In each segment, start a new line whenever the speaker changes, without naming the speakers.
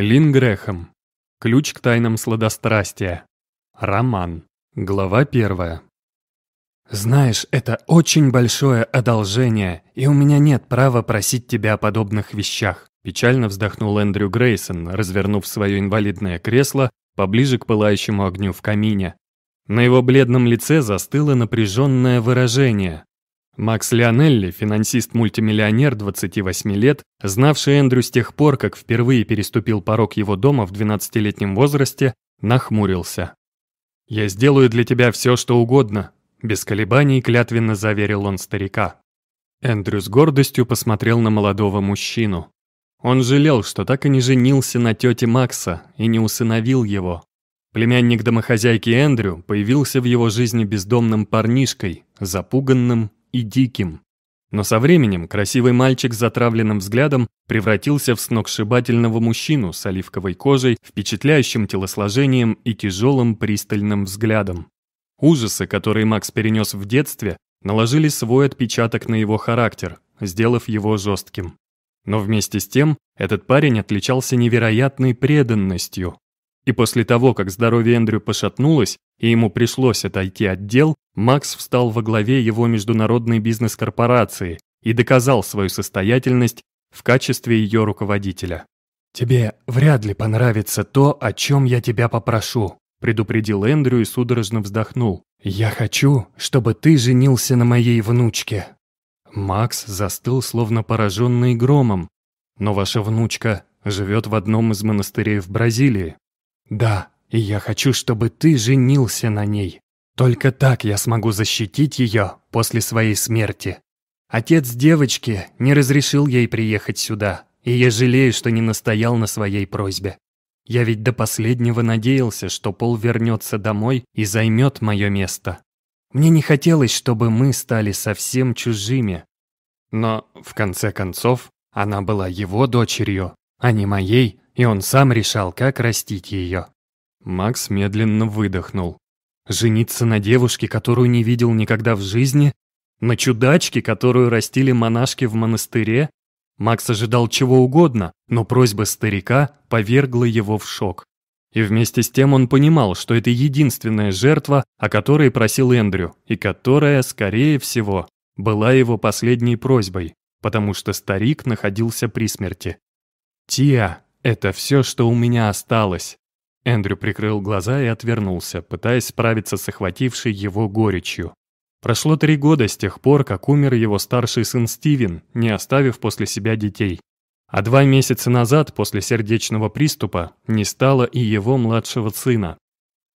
Лин Грехом. Ключ к тайнам сладострастия. Роман. Глава первая. «Знаешь, это очень большое одолжение, и у меня нет права просить тебя о подобных вещах», печально вздохнул Эндрю Грейсон, развернув свое инвалидное кресло поближе к пылающему огню в камине. На его бледном лице застыло напряженное выражение, Макс Леонелли, финансист-мультимиллионер 28 лет, знавший Эндрю с тех пор, как впервые переступил порог его дома в 12-летнем возрасте, нахмурился. «Я сделаю для тебя все, что угодно», — без колебаний клятвенно заверил он старика. Эндрю с гордостью посмотрел на молодого мужчину. Он жалел, что так и не женился на тете Макса и не усыновил его. Племянник домохозяйки Эндрю появился в его жизни бездомным парнишкой, запуганным и диким. Но со временем красивый мальчик с затравленным взглядом превратился в сногсшибательного мужчину с оливковой кожей, впечатляющим телосложением и тяжелым пристальным взглядом. Ужасы, которые Макс перенес в детстве, наложили свой отпечаток на его характер, сделав его жестким. Но вместе с тем этот парень отличался невероятной преданностью. И после того, как здоровье Эндрю пошатнулось, и ему пришлось отойти от дел, Макс встал во главе его международной бизнес-корпорации и доказал свою состоятельность в качестве ее руководителя. «Тебе вряд ли понравится то, о чем я тебя попрошу», предупредил Эндрю и судорожно вздохнул. «Я хочу, чтобы ты женился на моей внучке». Макс застыл, словно пораженный громом. «Но ваша внучка живет в одном из монастырей в Бразилии». «Да, и я хочу, чтобы ты женился на ней. Только так я смогу защитить ее после своей смерти. Отец девочки не разрешил ей приехать сюда, и я жалею, что не настоял на своей просьбе. Я ведь до последнего надеялся, что Пол вернется домой и займет мое место. Мне не хотелось, чтобы мы стали совсем чужими. Но, в конце концов, она была его дочерью, а не моей, и он сам решал, как растить ее. Макс медленно выдохнул. Жениться на девушке, которую не видел никогда в жизни? На чудачке, которую растили монашки в монастыре? Макс ожидал чего угодно, но просьба старика повергла его в шок. И вместе с тем он понимал, что это единственная жертва, о которой просил Эндрю, и которая, скорее всего, была его последней просьбой, потому что старик находился при смерти. «Тия, это все, что у меня осталось», Эндрю прикрыл глаза и отвернулся, пытаясь справиться с охватившей его горечью. Прошло три года с тех пор, как умер его старший сын Стивен, не оставив после себя детей. А два месяца назад, после сердечного приступа, не стало и его младшего сына.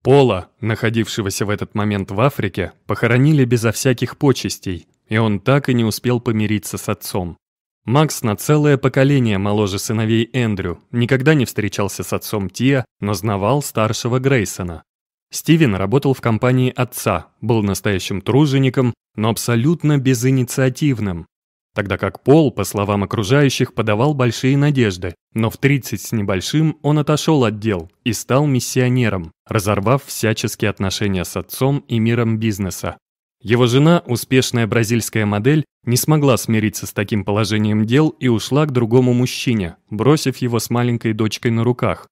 Пола, находившегося в этот момент в Африке, похоронили безо всяких почестей, и он так и не успел помириться с отцом. Макс на целое поколение моложе сыновей Эндрю, никогда не встречался с отцом Тиа, но знавал старшего Грейсона. Стивен работал в компании отца, был настоящим тружеником, но абсолютно безинициативным. Тогда как Пол, по словам окружающих, подавал большие надежды, но в 30 с небольшим он отошел от дел и стал миссионером, разорвав всяческие отношения с отцом и миром бизнеса. Его жена, успешная бразильская модель, не смогла смириться с таким положением дел и ушла к другому мужчине, бросив его с маленькой дочкой на руках.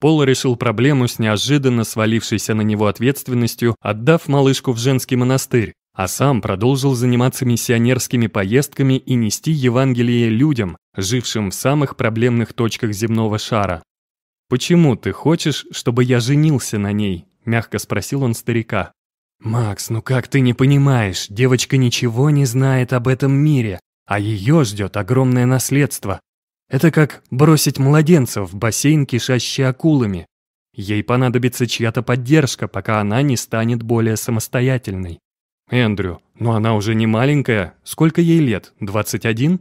Пол решил проблему с неожиданно свалившейся на него ответственностью, отдав малышку в женский монастырь, а сам продолжил заниматься миссионерскими поездками и нести Евангелие людям, жившим в самых проблемных точках земного шара. «Почему ты хочешь, чтобы я женился на ней?» – мягко спросил он старика. Макс, ну как ты не понимаешь, девочка ничего не знает об этом мире, а ее ждет огромное наследство. Это как бросить младенца в бассейн, кишащий акулами. Ей понадобится чья-то поддержка, пока она не станет более самостоятельной. Эндрю, но ну она уже не маленькая. Сколько ей лет? 21?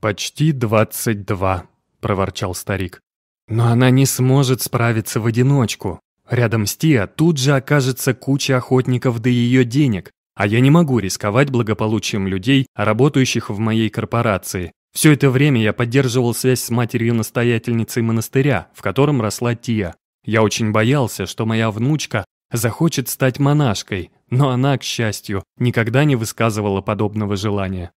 Почти 22, проворчал старик. Но она не сможет справиться в одиночку. Рядом с Тиа тут же окажется куча охотников до ее денег, а я не могу рисковать благополучием людей, работающих в моей корпорации. Все это время я поддерживал связь с матерью-настоятельницей монастыря, в котором росла Тия. Я очень боялся, что моя внучка захочет стать монашкой, но она, к счастью, никогда не высказывала подобного желания.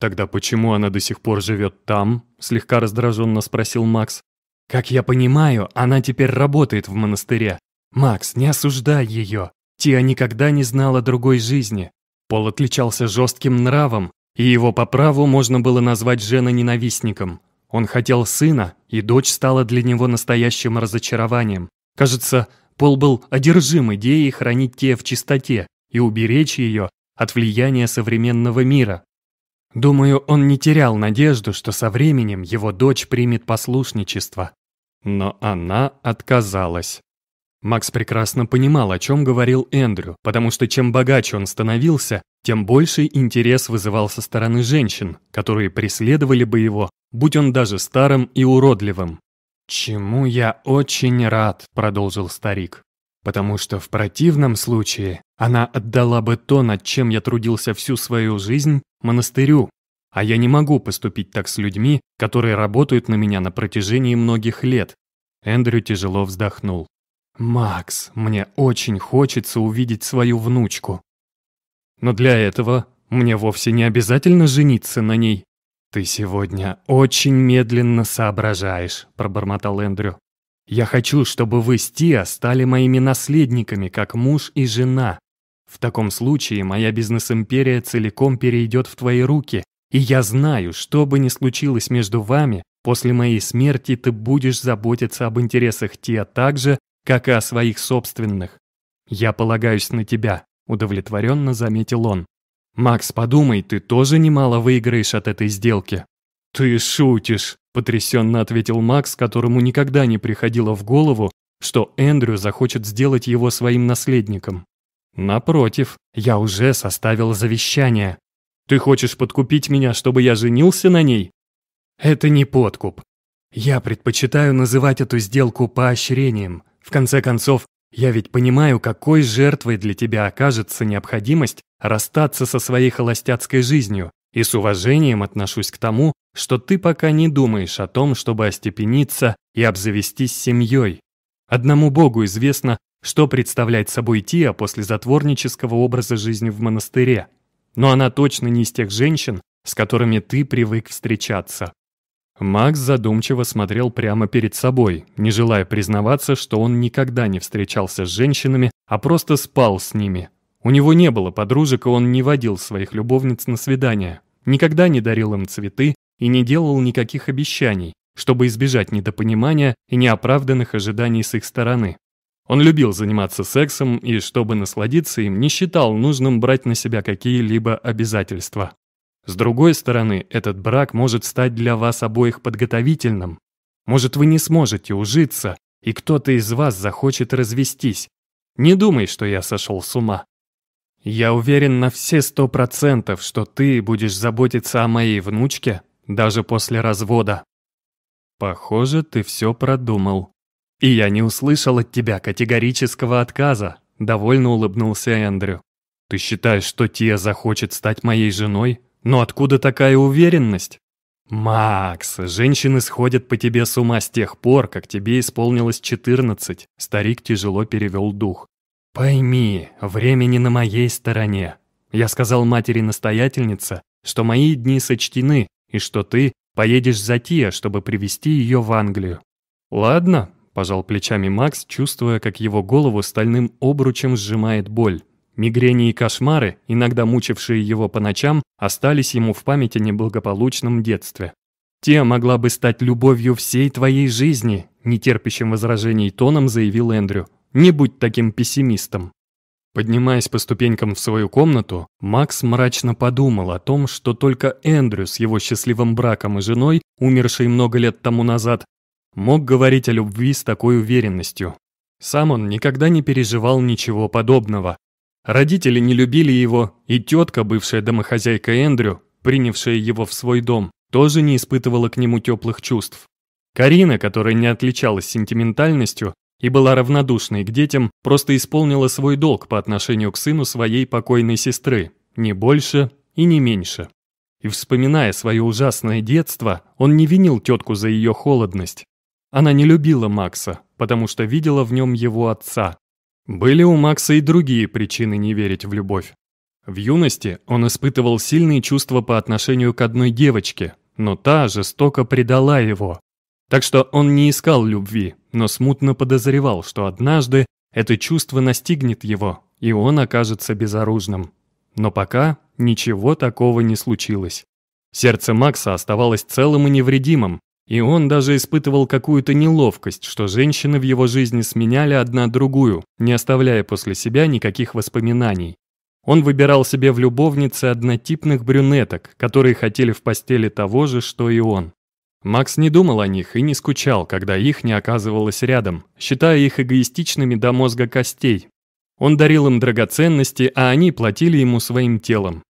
«Тогда почему она до сих пор живет там?» – слегка раздраженно спросил Макс. «Как я понимаю, она теперь работает в монастыре, «Макс, не осуждай ее. Тия никогда не знала другой жизни. Пол отличался жестким нравом, и его по праву можно было назвать Жена ненавистником. Он хотел сына, и дочь стала для него настоящим разочарованием. Кажется, Пол был одержим идеей хранить те в чистоте и уберечь ее от влияния современного мира. Думаю, он не терял надежду, что со временем его дочь примет послушничество. Но она отказалась. Макс прекрасно понимал, о чем говорил Эндрю, потому что чем богаче он становился, тем больший интерес вызывал со стороны женщин, которые преследовали бы его, будь он даже старым и уродливым. «Чему я очень рад», — продолжил старик, «потому что в противном случае она отдала бы то, над чем я трудился всю свою жизнь, монастырю, а я не могу поступить так с людьми, которые работают на меня на протяжении многих лет». Эндрю тяжело вздохнул. «Макс, мне очень хочется увидеть свою внучку. Но для этого мне вовсе не обязательно жениться на ней». «Ты сегодня очень медленно соображаешь», — пробормотал Эндрю. «Я хочу, чтобы вы с Тиа стали моими наследниками, как муж и жена. В таком случае моя бизнес-империя целиком перейдет в твои руки, и я знаю, что бы ни случилось между вами, после моей смерти ты будешь заботиться об интересах Тиа так же, как и о своих собственных. «Я полагаюсь на тебя», — удовлетворенно заметил он. «Макс, подумай, ты тоже немало выиграешь от этой сделки». «Ты шутишь», — потрясенно ответил Макс, которому никогда не приходило в голову, что Эндрю захочет сделать его своим наследником. «Напротив, я уже составил завещание. Ты хочешь подкупить меня, чтобы я женился на ней?» «Это не подкуп. Я предпочитаю называть эту сделку поощрением. В конце концов, я ведь понимаю, какой жертвой для тебя окажется необходимость расстаться со своей холостяцкой жизнью, и с уважением отношусь к тому, что ты пока не думаешь о том, чтобы остепениться и обзавестись семьей. Одному Богу известно, что представляет собой Тия после затворнического образа жизни в монастыре. Но она точно не из тех женщин, с которыми ты привык встречаться. Макс задумчиво смотрел прямо перед собой, не желая признаваться, что он никогда не встречался с женщинами, а просто спал с ними. У него не было подружек, и он не водил своих любовниц на свидания, никогда не дарил им цветы и не делал никаких обещаний, чтобы избежать недопонимания и неоправданных ожиданий с их стороны. Он любил заниматься сексом и, чтобы насладиться им, не считал нужным брать на себя какие-либо обязательства. С другой стороны, этот брак может стать для вас обоих подготовительным. Может, вы не сможете ужиться, и кто-то из вас захочет развестись. Не думай, что я сошел с ума. Я уверен на все сто процентов, что ты будешь заботиться о моей внучке даже после развода. Похоже, ты все продумал. И я не услышал от тебя категорического отказа, довольно улыбнулся Эндрю. Ты считаешь, что Тия захочет стать моей женой? Но откуда такая уверенность? «Макс, женщины сходят по тебе с ума с тех пор, как тебе исполнилось четырнадцать. Старик тяжело перевел дух. «Пойми, время не на моей стороне. Я сказал матери-настоятельнице, что мои дни сочтены, и что ты поедешь за Тия, чтобы привести ее в Англию». «Ладно», – пожал плечами Макс, чувствуя, как его голову стальным обручем сжимает боль. Мигрени и кошмары, иногда мучившие его по ночам, остались ему в памяти неблагополучном детстве. «Те могла бы стать любовью всей твоей жизни», – нетерпящим возражений тоном заявил Эндрю. «Не будь таким пессимистом». Поднимаясь по ступенькам в свою комнату, Макс мрачно подумал о том, что только Эндрю с его счастливым браком и женой, умершей много лет тому назад, мог говорить о любви с такой уверенностью. Сам он никогда не переживал ничего подобного, Родители не любили его, и тетка, бывшая домохозяйка Эндрю, принявшая его в свой дом, тоже не испытывала к нему теплых чувств. Карина, которая не отличалась сентиментальностью и была равнодушной к детям, просто исполнила свой долг по отношению к сыну своей покойной сестры, не больше и не меньше. И вспоминая свое ужасное детство, он не винил тетку за ее холодность. Она не любила Макса, потому что видела в нем его отца, были у Макса и другие причины не верить в любовь. В юности он испытывал сильные чувства по отношению к одной девочке, но та жестоко предала его. Так что он не искал любви, но смутно подозревал, что однажды это чувство настигнет его, и он окажется безоружным. Но пока ничего такого не случилось. Сердце Макса оставалось целым и невредимым, и он даже испытывал какую-то неловкость, что женщины в его жизни сменяли одна другую, не оставляя после себя никаких воспоминаний. Он выбирал себе в любовнице однотипных брюнеток, которые хотели в постели того же, что и он. Макс не думал о них и не скучал, когда их не оказывалось рядом, считая их эгоистичными до мозга костей. Он дарил им драгоценности, а они платили ему своим телом.